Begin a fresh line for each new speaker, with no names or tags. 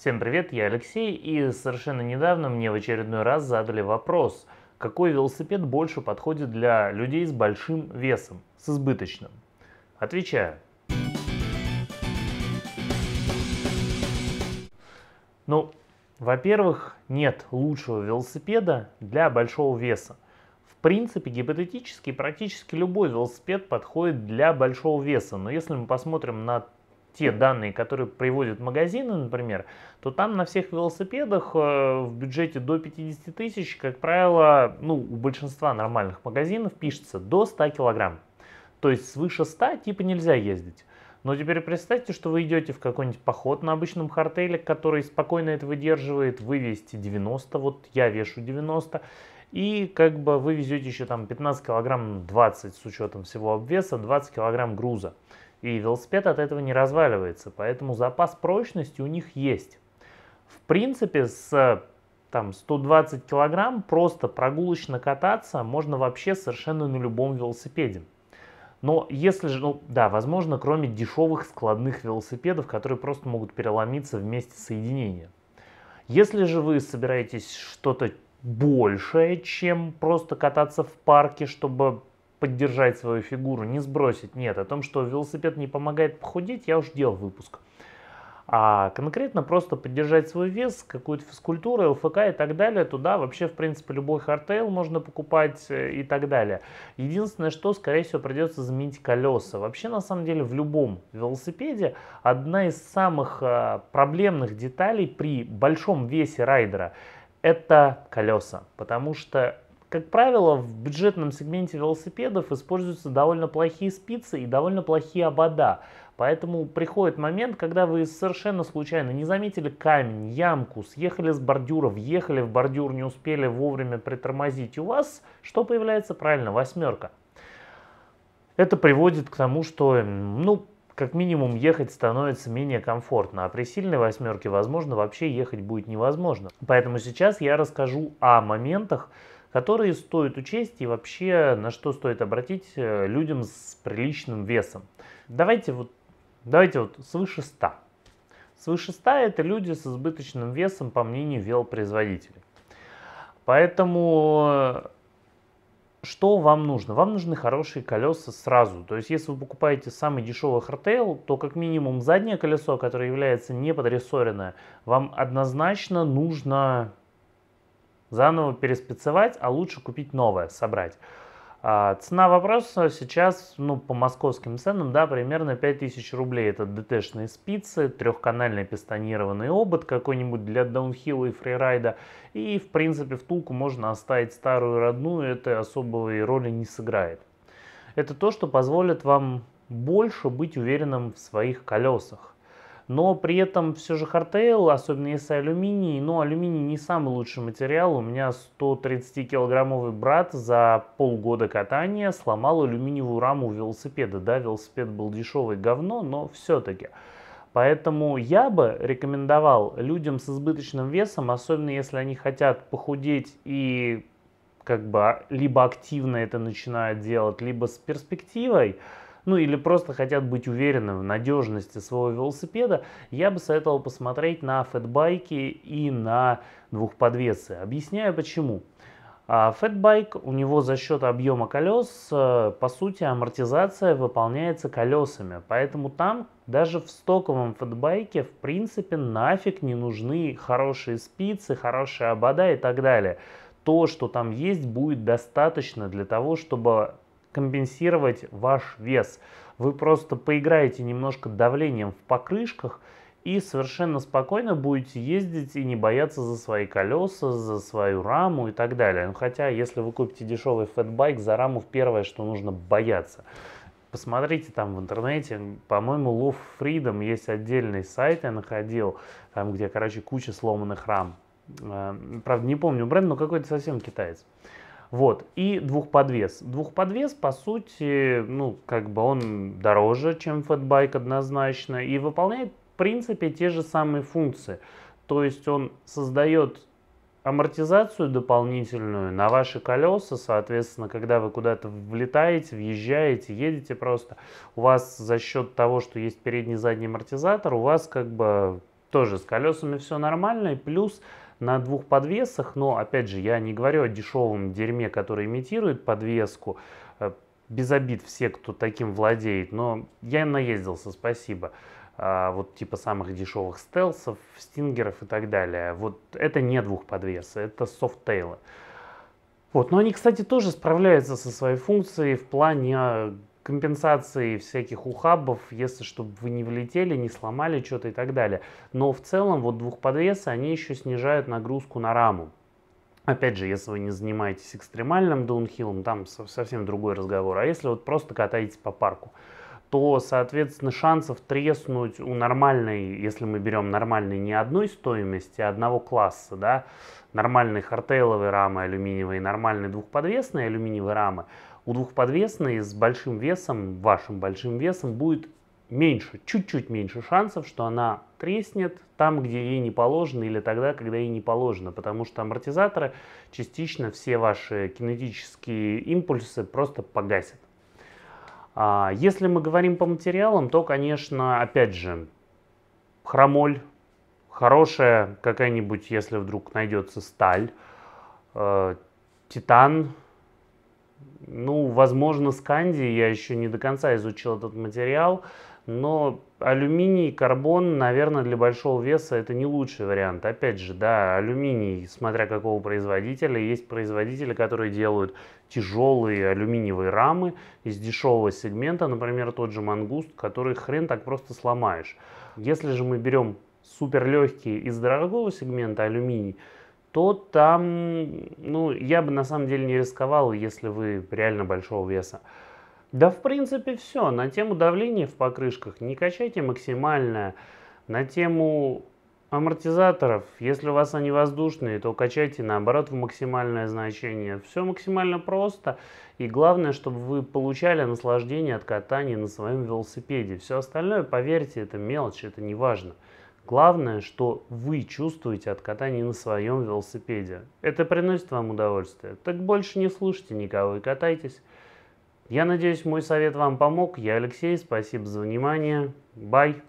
Всем привет, я Алексей, и совершенно недавно мне в очередной раз задали вопрос, какой велосипед больше подходит для людей с большим весом, с избыточным. Отвечаю. Ну, во-первых, нет лучшего велосипеда для большого веса. В принципе, гипотетически практически любой велосипед подходит для большого веса, но если мы посмотрим на те данные, которые приводят магазины, например, то там на всех велосипедах э, в бюджете до 50 тысяч, как правило, ну, у большинства нормальных магазинов пишется до 100 килограмм. То есть свыше 100 типа нельзя ездить. Но теперь представьте, что вы идете в какой-нибудь поход на обычном хартеле, который спокойно это выдерживает, вы весите 90, вот я вешу 90, и как бы вы везете еще там 15 килограмм 20 ну, с учетом всего обвеса, 20 килограмм груза. И велосипед от этого не разваливается, поэтому запас прочности у них есть. В принципе, с там 120 килограмм просто прогулочно кататься можно вообще совершенно на любом велосипеде. Но если же, ну да, возможно, кроме дешевых складных велосипедов, которые просто могут переломиться вместе соединения. Если же вы собираетесь что-то большее, чем просто кататься в парке, чтобы поддержать свою фигуру, не сбросить. Нет, о том, что велосипед не помогает похудеть, я уже делал выпуск. А конкретно просто поддержать свой вес, какую-то физкультуру, ЛФК и так далее, туда вообще, в принципе, любой хардтейл можно покупать э, и так далее. Единственное, что, скорее всего, придется заменить колеса. Вообще, на самом деле, в любом велосипеде одна из самых э, проблемных деталей при большом весе райдера – это колеса, потому что как правило, в бюджетном сегменте велосипедов используются довольно плохие спицы и довольно плохие обода. Поэтому приходит момент, когда вы совершенно случайно не заметили камень, ямку, съехали с бордюра, въехали в бордюр, не успели вовремя притормозить. У вас что появляется? Правильно, восьмерка. Это приводит к тому, что, ну, как минимум ехать становится менее комфортно, а при сильной восьмерке, возможно, вообще ехать будет невозможно. Поэтому сейчас я расскажу о моментах, которые стоит учесть и вообще на что стоит обратить э, людям с приличным весом. Давайте вот, давайте вот свыше 100. Свыше 100 это люди с избыточным весом, по мнению велопроизводителей. Поэтому э, что вам нужно? Вам нужны хорошие колеса сразу. То есть, если вы покупаете самый дешевый хардтейл, то как минимум заднее колесо, которое является не подрессоренное, вам однозначно нужно заново переспецифовать, а лучше купить новое, собрать. А, цена вопроса сейчас, ну, по московским ценам, да, примерно 5000 рублей. Это ДТшные спицы, трехканальный пистонированный обод какой-нибудь для даунхилла и фрирайда. И, в принципе, втулку можно оставить старую родную, это особой роли не сыграет. Это то, что позволит вам больше быть уверенным в своих колесах. Но при этом все же хардтейл, особенно если алюминий, но ну, алюминий не самый лучший материал. У меня 130-килограммовый брат за полгода катания сломал алюминиевую раму велосипеда. Да, велосипед был дешевый говно, но все-таки. Поэтому я бы рекомендовал людям с избыточным весом, особенно если они хотят похудеть и как бы либо активно это начинают делать, либо с перспективой, ну или просто хотят быть уверены в надежности своего велосипеда, я бы советовал посмотреть на фэтбайки и на двухподвесы. Объясняю почему. А фэтбайк, у него за счет объема колес, э, по сути, амортизация выполняется колесами. Поэтому там даже в стоковом фэтбайке, в принципе, нафиг не нужны хорошие спицы, хорошие обода и так далее. То, что там есть, будет достаточно для того, чтобы компенсировать ваш вес. Вы просто поиграете немножко давлением в покрышках и совершенно спокойно будете ездить и не бояться за свои колеса, за свою раму и так далее. Ну, хотя, если вы купите дешевый фэтбайк, за раму первое, что нужно бояться. Посмотрите там в интернете, по-моему, Love Freedom есть отдельный сайт, я находил, там, где, короче, куча сломанных рам. Э, правда, не помню бренд, но какой-то совсем китаец. Вот, и двухподвес. Двухподвес, по сути, ну, как бы он дороже, чем фэтбайк однозначно, и выполняет, в принципе, те же самые функции. То есть он создает амортизацию дополнительную на ваши колеса, соответственно, когда вы куда-то влетаете, въезжаете, едете просто, у вас за счет того, что есть передний и задний амортизатор, у вас как бы тоже с колесами все нормально, и плюс на двух подвесах, но опять же я не говорю о дешевом дерьме, который имитирует подвеску, э, без обид все, кто таким владеет, но я наездился, спасибо. А, вот типа самых дешевых стелсов, стингеров и так далее. Вот это не двухподвесы, это софттейлы. Вот, но они, кстати, тоже справляются со своей функцией в плане компенсации всяких ухабов, если чтобы вы не влетели, не сломали что-то и так далее. Но в целом вот двухподвесы, они еще снижают нагрузку на раму. Опять же, если вы не занимаетесь экстремальным даунхиллом, там совсем другой разговор. А если вот просто катаетесь по парку, то, соответственно, шансов треснуть у нормальной, если мы берем нормальной не одной стоимости, а одного класса, да, нормальной хардтейловой рамы алюминиевой, нормальной двухподвесной алюминиевой рамы – у двухподвесной с большим весом, вашим большим весом, будет меньше, чуть-чуть меньше шансов, что она треснет там, где ей не положено, или тогда, когда ей не положено, потому что амортизаторы частично все ваши кинетические импульсы просто погасят. А, если мы говорим по материалам, то, конечно, опять же, хромоль, хорошая какая-нибудь, если вдруг найдется сталь, э, титан, ну, возможно, сканди, я еще не до конца изучил этот материал, но алюминий, карбон, наверное, для большого веса это не лучший вариант. Опять же, да, алюминий, смотря какого производителя, есть производители, которые делают тяжелые алюминиевые рамы из дешевого сегмента, например, тот же мангуст, который хрен так просто сломаешь. Если же мы берем суперлегкие из дорогого сегмента алюминий, то там, ну, я бы на самом деле не рисковал, если вы реально большого веса. Да, в принципе, все. На тему давления в покрышках не качайте максимальное. На тему амортизаторов, если у вас они воздушные, то качайте наоборот в максимальное значение. Все максимально просто. И главное, чтобы вы получали наслаждение от катания на своем велосипеде. Все остальное, поверьте, это мелочь, это не важно. Главное, что вы чувствуете от катания на своем велосипеде. Это приносит вам удовольствие. Так больше не слушайте никого и катайтесь. Я надеюсь, мой совет вам помог. Я Алексей, спасибо за внимание. Бай!